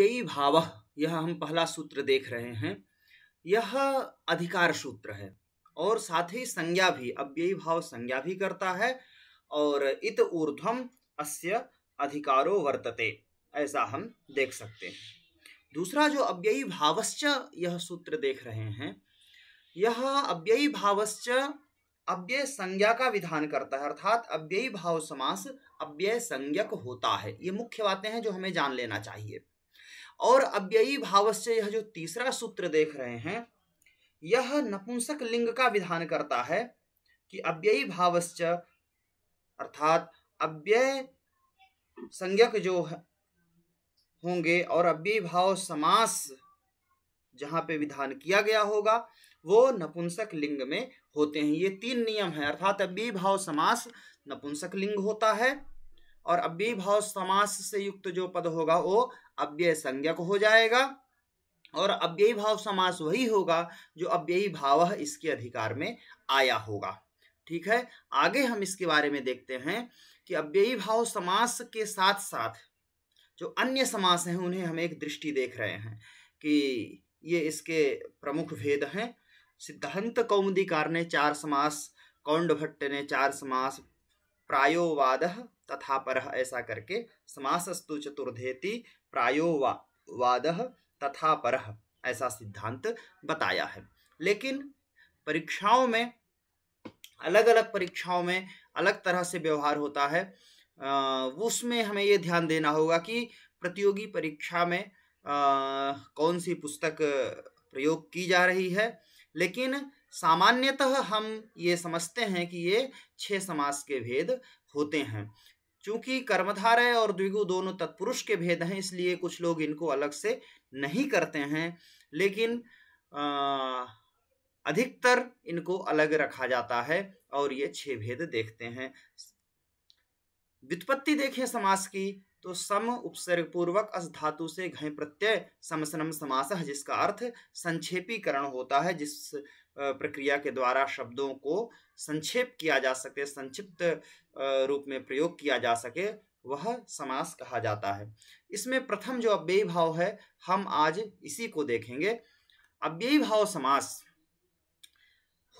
यही भाव यह हम पहला सूत्र देख रहे हैं यह अधिकार सूत्र है और साथ ही संज्ञा भी अब यही भाव संज्ञा भी करता है और इत ऊर्धम अस्य अधिकारो वर्तते ऐसा हम देख सकते हैं दूसरा जो अव्ययी भावश्च यह सूत्र देख रहे हैं यह अव्ययी भावश्च अव्यय संज्ञा का विधान करता है अर्थात अव्ययी भाव समास अव्यय संज्ञक होता है ये मुख्य बातें हैं जो हमें जान लेना चाहिए और अव्ययी भाव से यह जो तीसरा सूत्र देख रहे हैं यह नपुंसक लिंग का विधान करता है कि अव्ययी भाव अर्थात अव्यय संज्ञक जो होंगे और अव्ययी भाव समास जहाँ पे विधान किया गया होगा वो नपुंसक लिंग में होते हैं ये तीन नियम हैं अर्थात अव्ययी भाव समास नपुंसक लिंग होता है और अव्यय भाव समास से युक्त जो पद होगा वो अव्यय संज्ञक हो जाएगा और अव्ययी भाव समास वही होगा जो अव्ययी भाव इसके अधिकार में आया होगा ठीक है आगे हम इसके बारे में देखते हैं कि अव्ययी भाव समास के साथ साथ जो अन्य समास हैं उन्हें हम एक दृष्टि देख रहे हैं कि ये इसके प्रमुख भेद हैं सिद्धांत कौमदीकार ने चार समास कौंड भट्ट ने चार समास प्रायोवाद तथा पर ऐसा करके समासस्तु चतुर्धेति प्रायो वा वाद तथा पर ऐसा सिद्धांत बताया है लेकिन परीक्षाओं में अलग अलग परीक्षाओं में अलग तरह से व्यवहार होता है उसमें हमें ये ध्यान देना होगा कि प्रतियोगी परीक्षा में आ, कौन सी पुस्तक प्रयोग की जा रही है लेकिन सामान्यतः हम ये समझते हैं कि ये छः समास के भेद होते हैं चूंकि कर्मधारय और द्विगु दोनों तत्पुरुष के भेद हैं इसलिए कुछ लोग इनको अलग से नहीं करते हैं लेकिन आ, अधिकतर इनको अलग रखा जाता है और ये छह भेद देखते हैं व्युत्पत्ति देखें समास की तो सम उपसर्ग पूर्वक अस धातु से घय प्रत्यय समसनम समास जिसका अर्थ संक्षेपीकरण होता है जिस प्रक्रिया के द्वारा शब्दों को संक्षेप किया जा सके संक्षिप्त रूप में प्रयोग किया जा सके वह समास कहा जाता है इसमें प्रथम जो अव्ययी भाव है हम आज इसी को देखेंगे अव्ययी भाव समास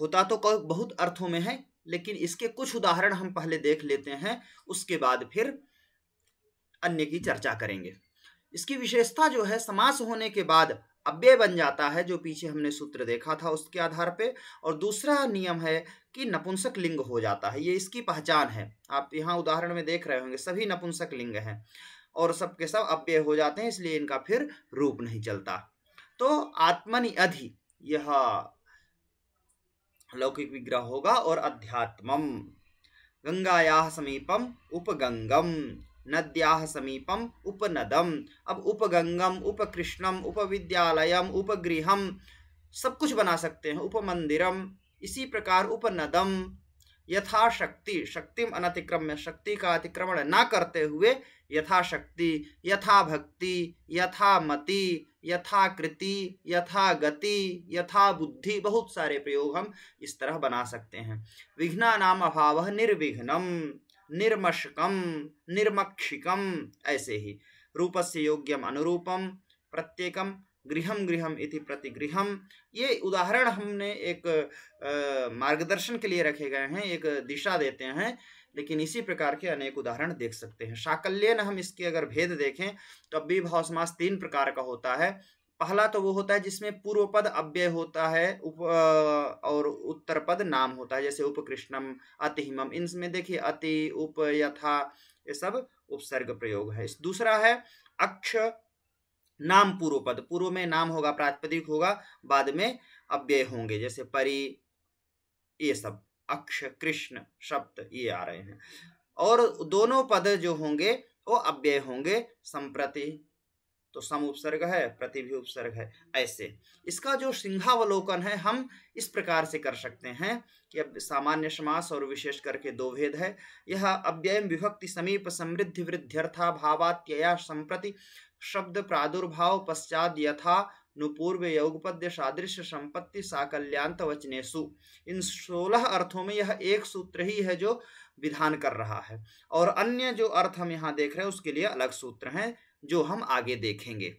होता तो बहुत अर्थों में है लेकिन इसके कुछ उदाहरण हम पहले देख लेते हैं उसके बाद फिर अन्य की चर्चा करेंगे इसकी विशेषता जो है समास होने के बाद अव्यय बन जाता है जो पीछे हमने सूत्र देखा था उसके आधार पे और दूसरा नियम है कि नपुंसक लिंग हो जाता है ये इसकी पहचान है आप यहाँ उदाहरण में देख रहे होंगे सभी नपुंसक लिंग हैं और सबके सब अव्यय हो जाते हैं इसलिए इनका फिर रूप नहीं चलता तो आत्मनि अधि यह लौकिक विग्रह होगा और अध्यात्मम गंगाया समीपम उपगंगम नद्या समीपम उपनदम अब उपगंगम उपकृष्णम उपविद्यालयम उपगृहम सब कुछ बना सकते हैं उपमंदिरम इसी प्रकार उपनदम यथाशक्ति शक्तिम अनतिक्रम्य शक्ति का अतिक्रमण ना करते हुए यथाशक्ति यथा भक्ति यथा मति यथा कृति यथा गति यथा बुद्धि बहुत सारे प्रयोग हम इस तरह बना सकते हैं विघ्ना नाम अभाव निर्विघ्नम निर्मशकम निर्मक्षिकम ऐसे ही रूप से योग्यम अनुरूपम प्रत्येकम गृहम गृहम इति प्रतिगृहम ये उदाहरण हमने एक मार्गदर्शन के लिए रखे गए हैं एक दिशा देते हैं लेकिन इसी प्रकार के अनेक उदाहरण देख सकते हैं साकल्य न हम इसके अगर भेद देखें तो अब भाव समास तीन प्रकार का होता है पहला तो वो होता है जिसमें पूर्वपद अव्यय होता है उप पद नाम होता है जैसे उपकृष्णम अतिहिमम इनमें देखिए अति उप यथा ये सब उपसर्ग प्रयोग है दूसरा है अक्ष नाम पूर्व पद पूर्व में नाम होगा प्रातिपदिक होगा बाद में अव्यय होंगे जैसे परि ये सब अक्ष कृष्ण शब्द ये आ रहे हैं और दोनों पद जो होंगे वो अव्यय होंगे संप्रति तो सम उपसर्ग है भी उपसर्ग है ऐसे इसका जो सिंहावलोकन है हम इस प्रकार से कर सकते हैं कि अब सामान्य समास और विशेष करके दो भेद है यह अव्ययम विभक्ति समीप समृद्धि वृद्ध्यर्था भावात्यया संप्रति शब्द प्रादुर्भाव पश्चात यथा नुपूर्व यौगपद्य सादृश्य संपत्ति साकल्यांत वचनेसु इन सोलह अर्थों में यह एक सूत्र ही है जो विधान कर रहा है और अन्य जो अर्थ हम यहाँ देख रहे हैं उसके लिए अलग सूत्र हैं जो हम आगे देखेंगे